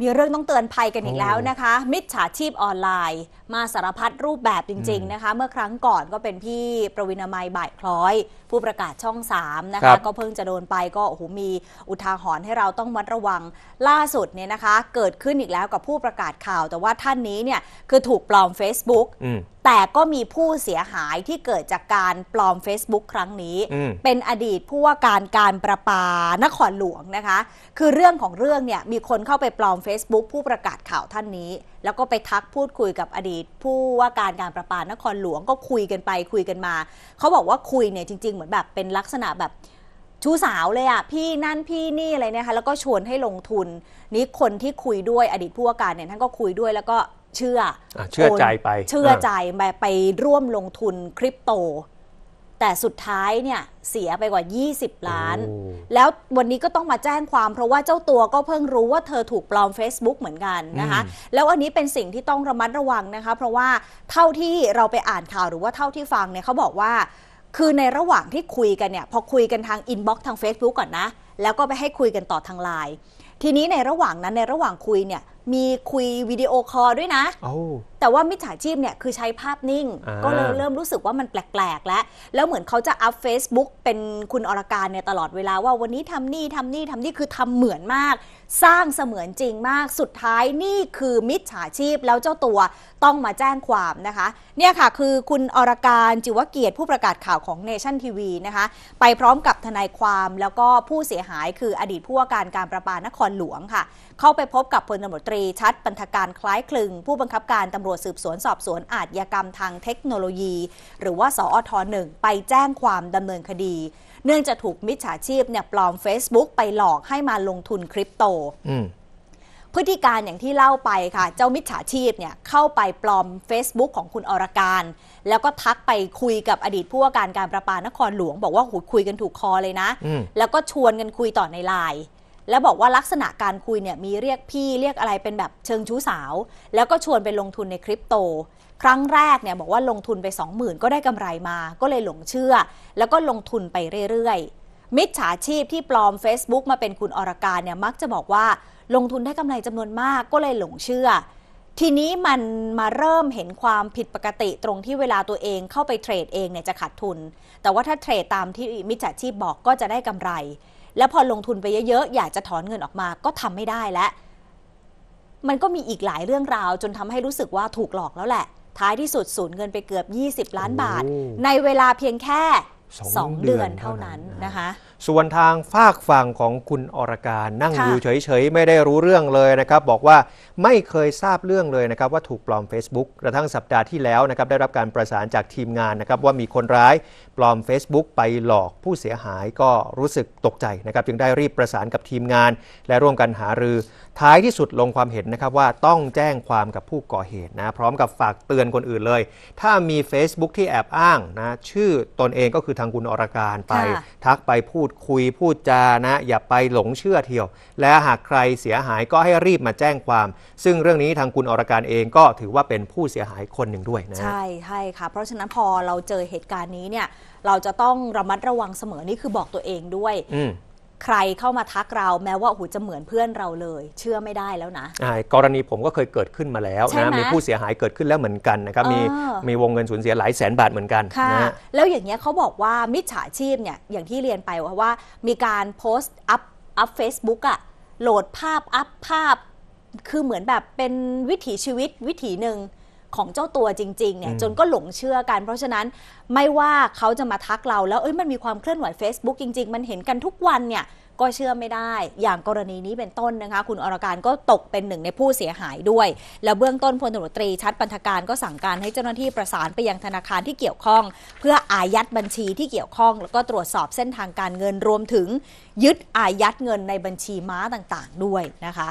มีเรื่องต้องเตือนภัยกันอีกแล้วนะคะ มิจฉาชีพออนไลน์ มาสารพัดรูปแบบจริงๆนะคะ เมื่อครั้งก่อนก็เป็นพี่ประวินามัยบ่ายคล้อย ผู้ประกาศช่อง 3 นะคคะ ก็เพิ่งจะโดนไปก็ โอ้โห มีอุทาหรณ์ให้เราต้องมัดระวังล่าสุดเนี่ยนะคะ เกิดขึ้นอีกแล้วกับผู้ประกาศข่าว แต่ว่าท่านนี้เนี่ยคือถูกปลอม Facebook แต่ก็มีผู้เสียหายที่เกิดจากการปลอม Facebook ครั้งนี้ เป็นอดีตผู้ว่าการการประปานครหลวงนะคะ คือเรื่องของเรื่องเนี่ยมีคนเข้าไปปลอม Facebook ผู้ประกาศข่าวท่านนี้ แล้วก็ไปทักพูดคุยกับอดีต ผู้ว่าการการประปานครหลวง ก็คุยกันไปคุยกันมาเขาบอกว่าคุยเนี่ยจริง ๆเหมือนแบบเป็นลักษณะแบบชู้สาวเลยอะพี่นั่นพี่นี่อะไรนะคะแล้วก็ชวนให้ลงทุนนี่คนที่คุยด้วยอดีตผู้ว่าการเนี่ยท่านก็คุยด้วยแล้วก็เชื่อเชื่อใจไปเชื่อใจไปไปร่วมลงทุนคริปโต แต่สุดท้ายเนี่ยเสียไปกว่า 20 ล้าน แล้ววันนี้ก็ต้องมาแจ้งความเพราะว่าเจ้าตัวก็เพิ่งรู้ว่าเธอถูกปลอม Facebook เหมือนกันนะคะแล้วอันนี้เป็นสิ่งที่ต้องระมัดระวังนะคะเพราะว่าเท่าที่เราไปอ่านข่าวหรือว่าเท่าที่ฟัง เนี่ยเขาบอกว่า คือในระหว่างที่คุยกันเนี่ยพอคุยกันทางอินบ็อกซ์ทาง Facebook ก่อนนะแล้วก็ไปให้คุยกันต่อทางไลน์ทีนี้ในระหว่างนั้นในระหว่างคุยเนี่ยมีคุยวิดีโอคอลด้วยนะ oh. แต่ว่ามิจฉาชีพเนี่ยคือใช้ภาพนิ่ง ก็เลยเริ่มรู้สึกว่ามันแปลก ๆแล้ว แล้วเหมือนเขาจะอัพเฟซบุ๊กเป็นคุณอรการเนี่ยตลอดเวลา ว่าวันนี้ทำนี่ทำนี่ ทำนี่คือทำเหมือนมาก สร้างเสมือนจริงมาก สุดท้ายนี่คือมิจฉาชีพแล้วเจ้าตัวต้องมาแจ้งความนะคะเนี่ยค่ะคือคุณอรการจิวเกียรติผู้ประกาศข่าวของเนชั่นทีวีนะคะ ไปพร้อมกับทนายความแล้วก็ผู้เสียหายคืออดีตผู้ว่าการการประปานครหลวงค่ะ เข้าไปพบกับพลตำรวจตรีชัดปันธการคล้ายคลึง ผู้บังคับการตำรวจวจสืบสวนสอบสวนอาชญากรรมทางเทคโนโลยี หรือว่าสอทหนึ่งไปแจ้งความดำเนินคดี เนื่องจากถูกมิจฉาชีพเนี่ยปลอม Facebook ไปหลอกให้มาลงทุนคริปโต พฤติการอย่างที่เล่าไปค่ะ เจ้ามิจฉาชีพเนี่ยเข้าไปปลอม Facebook ของคุณอรการ แล้วก็ทักไปคุยกับอดีตผู้ว่าการการประปานครหลวง บอกว่าหูคุยกันถูกคอเลยนะแล้วก็ชวนกันคุยต่อในไลน์แล้วบอกว่าลักษณะการคุยเนี่ยมีเรียกพี่เรียกอะไรเป็นแบบเชิงชู้สาว แล้วก็ชวนไปลงทุนในคริปโต ครั้งแรกเนี่ยบอกว่าลงทุนไป 20,000 ก็ได้กำไรมาก็เลยหลงเชื่อ แล้วก็ลงทุนไปเรื่อยๆ มิจฉาชีพที่ปลอม Facebook มาเป็นคุณอรการเนี่ยมักจะบอกว่าลงทุนได้กำไรจำนวนมากก็เลยหลงเชื่อ ทีนี้มันมาเริ่มเห็นความผิดปกติตรงที่เวลาตัวเองเข้าไปเทรดเองเนี่ยจะขาดทุนแต่ว่าถ้าเทรดตามที่มิจฉาชีพบอกก็จะได้กำไรแล้วพอลงทุนไปเยอะๆ อยากจะถอนเงินออกมา ก็ทำไม่ได้แล้ว มันก็มีอีกหลายเรื่องราว จนทำให้รู้สึกว่าถูกหลอกแล้วแหละ ท้ายที่สุดสูญเงินไปเกือบ 20 ล้านบาท ในเวลาเพียงแค่ 2 เดือนเท่านั้นนะคะส่วนทางฝากฝั่งของคุณอรการนั่งอยู่เฉยๆ ไม่ได้รู้เรื่องเลยนะครับ บอกว่าไม่เคยทราบเรื่องเลยนะครับ ว่าถูกปลอม Facebook กระทั่งสัปดาห์ที่แล้วนะครับได้รับการประสานจากทีมงานนะครับว่ามีคนร้ายปลอม Facebook ไปหลอกผู้เสียหายก็รู้สึกตกใจนะครับจึงได้รีบประสานกับทีมงาน และร่วมกันหารือท้ายที่สุดลงความเห็นนะครับว่าต้องแจ้งความกับผู้ก่อเหตุนะพร้อมกับฝากเตือนคนอื่นเลย ถ้ามี Facebook ที่แอบอ้างนะชื่อตนเองก็คือทางคุณอรการไปทักไปพูดดคุยพูดจานะอย่าไปหลงเชื่อเที่ยว และหากใครเสียหายก็ให้รีบมาแจ้งความ ซึ่งเรื่องนี้ทางคุณอรการเองก็ถือว่าเป็นผู้เสียหายคนหนึ่งด้วยนะใช่ใช่ค่ะเพราะฉะนั้นพอเราเจอเหตุการณ์นี้เนี่ยเราจะต้องระมัดระวังเสมอนี่คือบอกตัวเองด้วยใครเข้ามาทักเราแม้ว่าหูจะเหมือนเพื่อนเราเลย เชื่อไม่ได้แล้วนะ่กรณีผมก็เคยเกิดขึ้นมาแล้วนะมีผู้เสียหายเกิดขึ้นแล้วเหมือนกันนะครับมีมีวงเงินสูญเสียหลายแสนบาทเหมือนกันนะแล้วอย่างเงี้ยเขาบอกว่ามิจฉาชีพเนี่ยอย่างที่เรียนไปว่าว่ามีการโพสต์อัพอัพเฟซบุ๊กอะโหลดภาพอัพภาพ คือเหมือนแบบเป็นวิถีชีวิตวิถีหนึ่งของเจ้าตัวจริงๆเนี่ยจนก็หลงเชื่อกัน เพราะฉะนั้นไม่ว่าเขาจะมาทักเรา แล้วเอ้ยมันมีความเคลื่อนไหว Facebook จริงๆ มันเห็นกันทุกวันเนี่ยก็เชื่อไม่ได้ อย่างกรณีนี้เป็นต้นนะคะ คุณอรการก็ตกเป็นหนึ่งในผู้เสียหายด้วย แล้วเบื้องต้นพลตำรวจตรีชัดปัญธการก็สั่งการให้เจ้าหน้าที่ประสานไปยังธนาคารที่เกี่ยวข้อง เพื่ออายัดบัญชีที่เกี่ยวข้อง แล้วก็ตรวจสอบเส้นทางการเงินรวมถึงยึดอายัดเงินในบัญชีม้าต่างๆ ด้วยนะคะ